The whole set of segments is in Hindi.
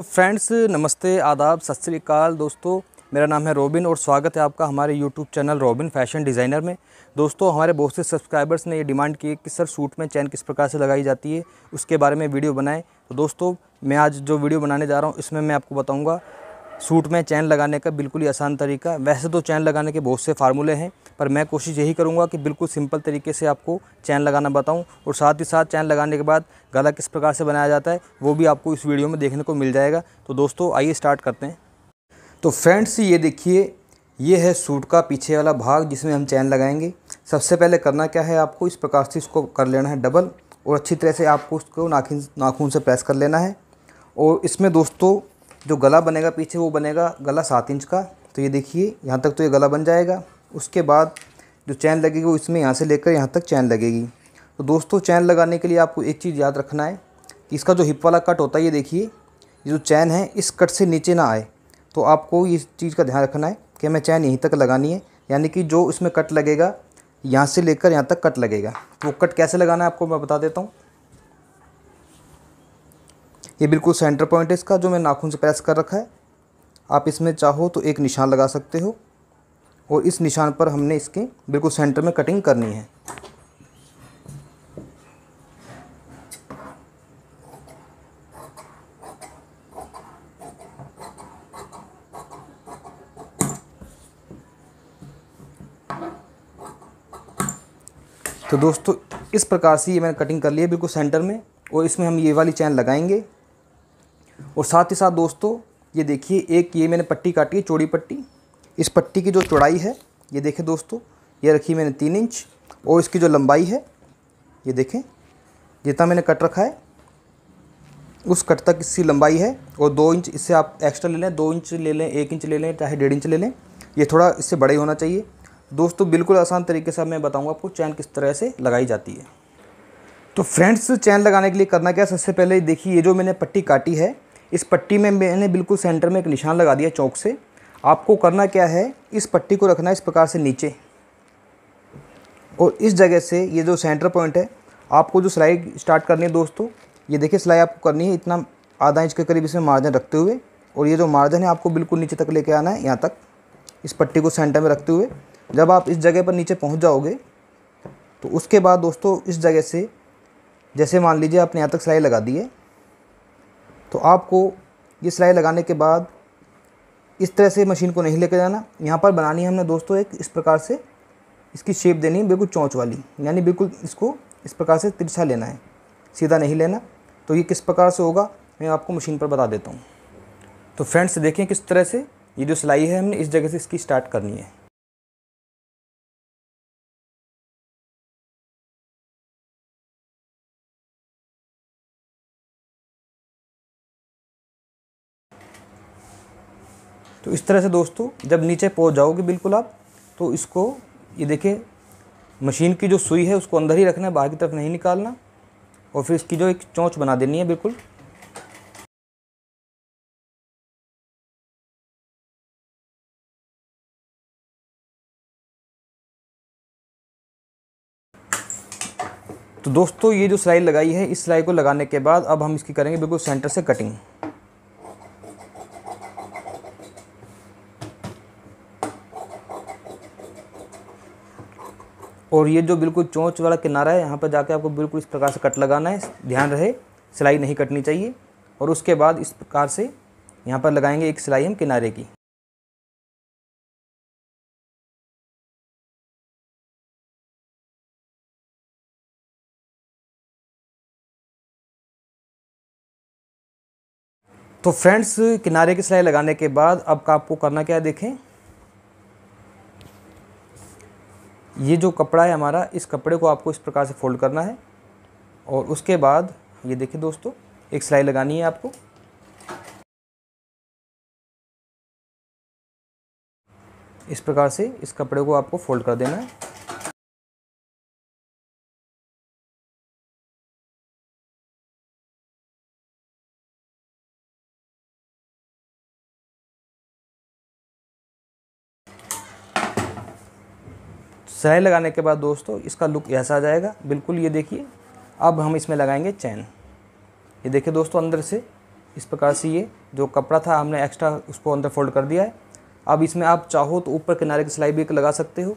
तो फ्रेंड्स नमस्ते आदाब सत श्रीकाल दोस्तों मेरा नाम है रोबिन और स्वागत है आपका हमारे YouTube channel Robin fashion designer में दोस्तों हमारे बहुत से सब्सक्राइबर्स ने ये डिमांड की कि सर सूट में चैन किस प्रकार से लगाई जाती है उसके बारे में वीडियो बनाएं तो दोस्तों मैं आज जो वीडियो बनाने जा रहा हूँ इसमें मैं आपको बताऊँगा सूट में चैन लगाने का बिल्कुल ही आसान तरीका वैसे तो चैन लगाने के बहुत से फार्मूले हैं पर मैं कोशिश यही करूँगा कि बिल्कुल सिंपल तरीके से आपको चैन लगाना बताऊँ और साथ ही साथ चैन लगाने के बाद गला किस प्रकार से बनाया जाता है वो भी आपको इस वीडियो में देखने को मिल जाएगा तो दोस्तों आइए स्टार्ट करते हैं तो फ्रेंड्स ये देखिए ये है सूट का पीछे वाला भाग जिसमें हम चैन लगाएंगे सबसे पहले करना क्या है आपको इस प्रकार से इसको कर लेना है डबल और अच्छी तरह से आपको उसको नाखून नाखून से प्रेस कर लेना है और इसमें दोस्तों जो गला बनेगा पीछे वो बनेगा गला सात इंच का तो ये देखिए यहाँ तक तो ये गला बन जाएगा उसके बाद जो चैन लगेगी वो इसमें यहाँ से लेकर यहाँ तक चैन लगेगी तो दोस्तों चैन लगाने के लिए आपको एक चीज़ याद रखना है कि इसका जो हिप वाला कट होता है ये देखिए ये जो चैन है इस कट से नीचे ना आए तो आपको इस चीज़ का ध्यान रखना है कि हमें चैन यहीं तक लगानी है यानी कि जो इसमें कट लगेगा यहाँ से लेकर यहाँ तक कट लगेगा तो वो कट कैसे लगाना है आपको मैं बता देता हूँ ये बिल्कुल सेंटर पॉइंट है इसका जो मैंने नाखून से प्रेस कर रखा है आप इसमें चाहो तो एक निशान लगा सकते हो और इस निशान पर हमने इसके बिल्कुल सेंटर में कटिंग करनी है तो दोस्तों इस प्रकार से ये मैंने कटिंग कर ली है बिल्कुल सेंटर में और इसमें हम ये वाली चैन लगाएंगे और साथ ही साथ दोस्तों ये देखिए एक ये मैंने पट्टी काटी है चौड़ी पट्टी इस पट्टी की जो चौड़ाई है ये देखें दोस्तों ये रखी मैंने तीन इंच और इसकी जो लंबाई है ये देखें जितना मैंने कट रखा है उस कट तक इसकी लंबाई है और दो इंच इससे आप एक्स्ट्रा ले लें दो इंच ले लें एक इंच ले लें चाहे डेढ़ इंच ले लें ये थोड़ा इससे बड़े होना चाहिए दोस्तों बिल्कुल आसान तरीके से मैं बताऊंगा आपको चैन किस तरह से लगाई जाती है तो फ्रेंड्स चैन लगाने के लिए करना क्या सबसे पहले देखिए ये जो मैंने पट्टी काटी है इस पट्टी में मैंने बिल्कुल सेंटर में एक निशान लगा दिया चौक से आपको करना क्या है इस पट्टी को रखना इस प्रकार से नीचे और इस जगह से ये जो सेंटर पॉइंट है आपको जो सिलाई स्टार्ट करनी है दोस्तों ये देखिए सिलाई आपको करनी है इतना आधा इंच के करीब इसमें मार्जिन रखते हुए और ये जो मार्जिन है आपको बिल्कुल नीचे तक लेके आना है यहाँ तक इस पट्टी को सेंटर में रखते हुए जब आप इस जगह पर नीचे पहुँच जाओगे तो उसके बाद दोस्तों इस जगह से जैसे मान लीजिए आपने यहाँ तक सिलाई लगा दी है तो आपको ये सिलाई लगाने के बाद इस तरह से मशीन को नहीं लेकर जाना यहाँ पर बनानी है हमने दोस्तों एक इस प्रकार से इसकी शेप देनी है बिल्कुल चौंच वाली यानी बिल्कुल इसको इस प्रकार से तिरछा लेना है सीधा नहीं लेना तो ये किस प्रकार से होगा मैं आपको मशीन पर बता देता हूँ तो फ्रेंड्स देखें किस तरह से ये जो सिलाई है हमने इस जगह से इसकी स्टार्ट करनी है तो इस तरह से दोस्तों जब नीचे पहुँच जाओगे बिल्कुल आप तो इसको ये देखिए मशीन की जो सुई है उसको अंदर ही रखना है बाहर की तरफ नहीं निकालना और फिर इसकी जो एक चोंच बना देनी है बिल्कुल तो दोस्तों ये जो सिलाई लगाई है इस सिलाई को लगाने के बाद अब हम इसकी करेंगे बिल्कुल सेंटर से कटिंग और ये जो बिल्कुल चोंच वाला किनारा है यहाँ पर जाके आपको बिल्कुल इस प्रकार से कट लगाना है ध्यान रहे सिलाई नहीं कटनी चाहिए और उसके बाद इस प्रकार से यहाँ पर लगाएंगे एक सिलाई हम किनारे की तो फ्रेंड्स किनारे की सिलाई लगाने के बाद अब आपको करना क्या है देखें ये जो कपड़ा है हमारा इस कपड़े को आपको इस प्रकार से फोल्ड करना है और उसके बाद ये देखिए दोस्तों एक सिलाई लगानी है आपको इस प्रकार से इस कपड़े को आपको फोल्ड कर देना है सिलाई लगाने के बाद दोस्तों इसका लुक ऐसा आ जाएगा बिल्कुल ये देखिए अब हम इसमें लगाएंगे चैन ये देखिए दोस्तों अंदर से इस प्रकार से ये जो कपड़ा था हमने एक्स्ट्रा उसको अंदर फोल्ड कर दिया है अब इसमें आप चाहो तो ऊपर किनारे की सिलाई भी लगा सकते हो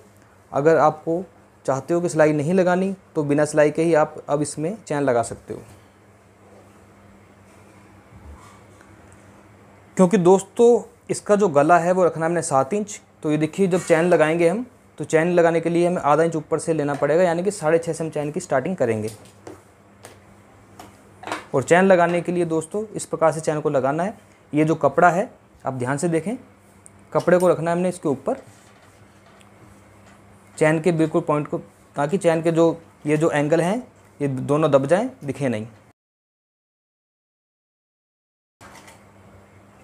अगर आपको चाहते हो कि सिलाई नहीं लगानी तो बिना सिलाई के ही आप अब इसमें चैन लगा सकते हो क्योंकि दोस्तों इसका जो गला है वो रखना हमने सात इंच तो ये देखिए जब चैन लगाएंगे हम तो चैन लगाने के लिए हमें आधा इंच ऊपर से लेना पड़ेगा यानी कि साढ़े छः से हम चैन की स्टार्टिंग करेंगे और चैन लगाने के लिए दोस्तों इस प्रकार से चैन को लगाना है ये जो कपड़ा है आप ध्यान से देखें कपड़े को रखना है हमने इसके ऊपर चैन के बिल्कुल पॉइंट को ताकि चैन के जो ये जो एंगल हैं ये दोनों दब जाएँ दिखे नहीं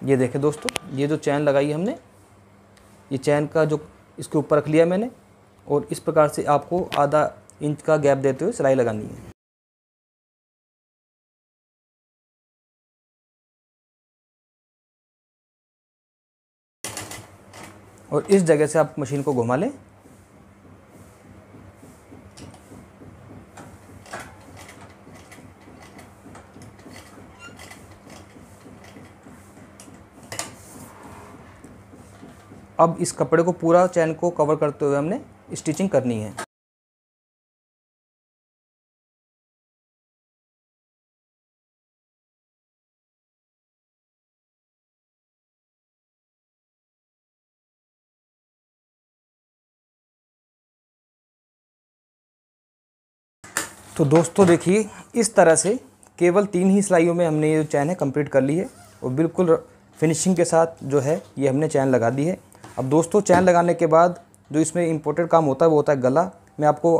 ये देखें दोस्तों ये जो चैन लगाई हमने ये चैन का जो इसके ऊपर रख लिया मैंने और इस प्रकार से आपको आधा इंच का गैप देते हुए सिलाई लगानी है और इस जगह से आप मशीन को घुमा लें अब इस कपड़े को पूरा चैन को कवर करते हुए हमने स्टिचिंग करनी है तो दोस्तों देखिए इस तरह से केवल तीन ही सिलाइयों में हमने ये चैन है कंप्लीट कर ली है और बिल्कुल फिनिशिंग के साथ जो है ये हमने चैन लगा दी है अब दोस्तों चैन लगाने के बाद जो इसमें इम्पोर्टेड काम होता है वो होता है गला मैं आपको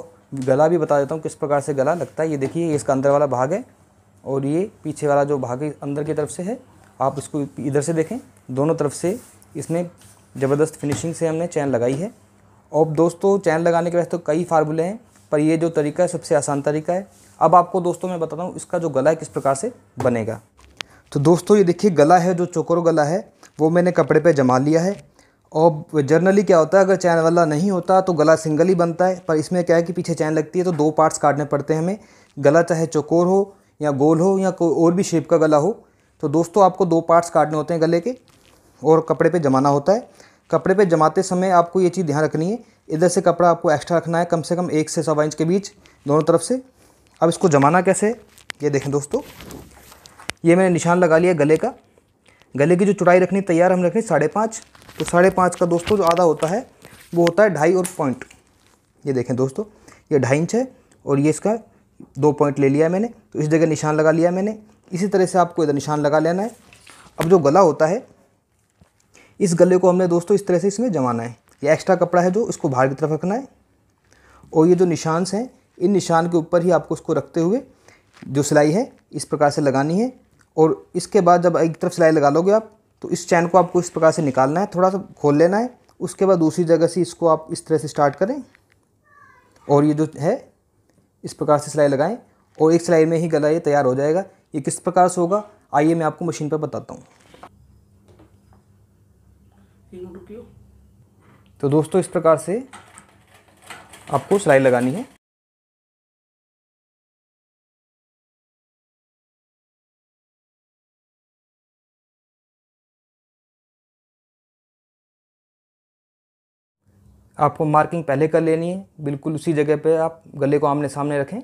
गला भी बता देता हूँ किस प्रकार से गला लगता है ये देखिए इसका अंदर वाला भाग है और ये पीछे वाला जो भाग है अंदर की तरफ से है आप इसको इधर से देखें दोनों तरफ से इसमें ज़बरदस्त फिनिशिंग से हमने चैन लगाई है और दोस्तों चैन लगाने के वैसे तो कई फार्मूले हैं पर ये जो तरीका है सबसे आसान तरीका है अब आपको दोस्तों मैं बताता हूँ इसका जो गला है किस प्रकार से बनेगा तो दोस्तों ये देखिए गला है जो चोकोर गला है वो मैंने कपड़े पे जमा लिया है और जर्नली क्या होता है अगर चैन वाला नहीं होता तो गला सिंगल ही बनता है पर इसमें क्या है कि पीछे चैन लगती है तो दो पार्ट्स काटने पड़ते हैं हमें गला चाहे चौकोर हो या गोल हो या कोई और भी शेप का गला हो तो दोस्तों आपको दो पार्ट्स काटने होते हैं गले के और कपड़े पे जमाना होता है कपड़े पे जमाते समय आपको ये चीज़ ध्यान रखनी है इधर से कपड़ा आपको एक्स्ट्रा रखना है कम से कम एक से सवा इंच के बीच दोनों तरफ से अब इसको जमाना कैसे ये देखें दोस्तों ये मैंने निशान लगा लिया गले का गले की जो चुड़ाई रखनी तैयार हम रखनी साढ़े पाँच तो साढ़े पाँच का दोस्तों जो आधा होता है वो होता है ढाई और पॉइंट ये देखें दोस्तों ये ढाई इंच है और ये इसका दो पॉइंट ले लिया मैंने तो इस जगह निशान लगा लिया मैंने इसी तरह से आपको इधर निशान लगा लेना है अब जो गला होता है इस गले को हमने दोस्तों इस तरह से इसमें जमाना है ये एक्स्ट्रा कपड़ा है जो इसको बाहर की तरफ रखना है और ये जो निशान्स हैं इन निशान के ऊपर ही आपको उसको रखते हुए जो सिलाई है इस प्रकार से लगानी है और इसके बाद जब एक तरफ सिलाई लगा लोगे आप तो इस चैन को आपको इस प्रकार से निकालना है थोड़ा सा खोल लेना है उसके बाद दूसरी जगह से इसको आप इस तरह से स्टार्ट करें और ये जो है इस प्रकार से सिलाई लगाएं और एक सिलाई में ही गला ये तैयार हो जाएगा ये किस प्रकार से होगा आइए मैं आपको मशीन पर बताता हूँ तो दोस्तों इस प्रकार से आपको सिलाई लगानी है आपको मार्किंग पहले कर लेनी है बिल्कुल उसी जगह पे आप गले को आमने सामने रखें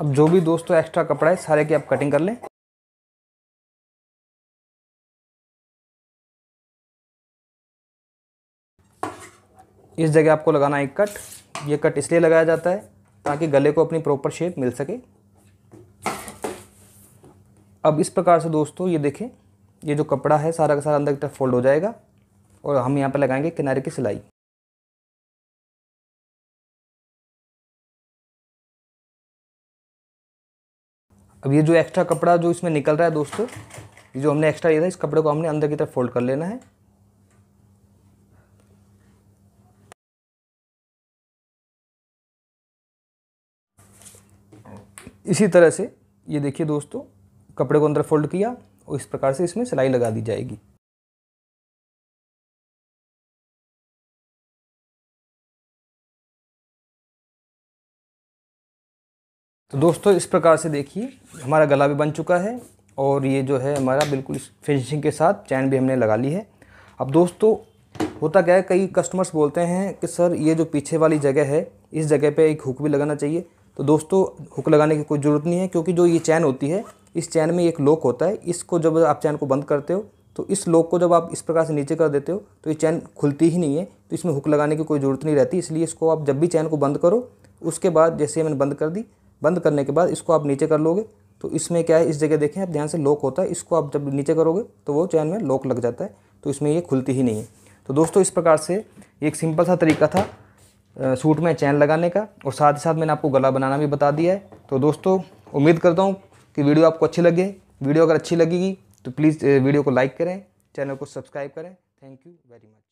अब जो भी दोस्तों एक्स्ट्रा कपड़ा है सारे की आप कटिंग कर लें इस जगह आपको लगाना है एक कट ये कट इसलिए लगाया जाता है ताकि गले को अपनी प्रॉपर शेप मिल सके अब इस प्रकार से दोस्तों ये देखें ये जो कपड़ा है सारा का सारा अंदर की तरफ फोल्ड हो जाएगा और हम यहाँ पर लगाएंगे किनारे की सिलाई अब ये जो एक्स्ट्रा कपड़ा जो इसमें निकल रहा है दोस्तों ये जो हमने एक्स्ट्रा लिया था इस कपड़े को हमने अंदर की तरफ फोल्ड कर लेना है इसी तरह से ये देखिए दोस्तों कपड़े को अंदर फोल्ड किया और इस प्रकार से इसमें सिलाई लगा दी जाएगी तो दोस्तों इस प्रकार से देखिए हमारा गला भी बन चुका है और ये जो है हमारा बिल्कुल फिनिशिंग के साथ चैन भी हमने लगा ली है अब दोस्तों होता क्या है कई कस्टमर्स बोलते हैं कि सर ये जो पीछे वाली जगह है इस जगह पे एक हुक भी लगाना चाहिए तो दोस्तों हुक लगाने की कोई ज़रूरत नहीं है क्योंकि जो ये चैन होती है इस चैन में एक लॉक होता है इसको जब आप चैन को बंद करते हो तो इस लॉक को जब आप इस प्रकार से नीचे कर देते हो तो ये चैन खुलती ही नहीं है तो इसमें हुक लगाने की कोई ज़रूरत नहीं रहती इसलिए इसको आप जब भी चैन को बंद करो उसके बाद जैसे मैंने बंद कर दी बंद करने के बाद इसको आप नीचे कर लोगे तो इसमें क्या है इस जगह देखें आप ध्यान से लॉक होता है इसको आप जब नीचे करोगे तो वो चैन में लॉक लग जाता है तो इसमें ये खुलती ही नहीं है तो दोस्तों इस प्रकार से एक सिंपल सा तरीका था सूट में चैन लगाने का और साथ ही साथ मैंने आपको गला बनाना भी बता दिया है तो दोस्तों उम्मीद करता हूँ कि वीडियो आपको अच्छी लगे वीडियो अगर अच्छी लगेगी तो प्लीज़ वीडियो को लाइक करें चैनल को सब्सक्राइब करें थैंक यू वेरी मच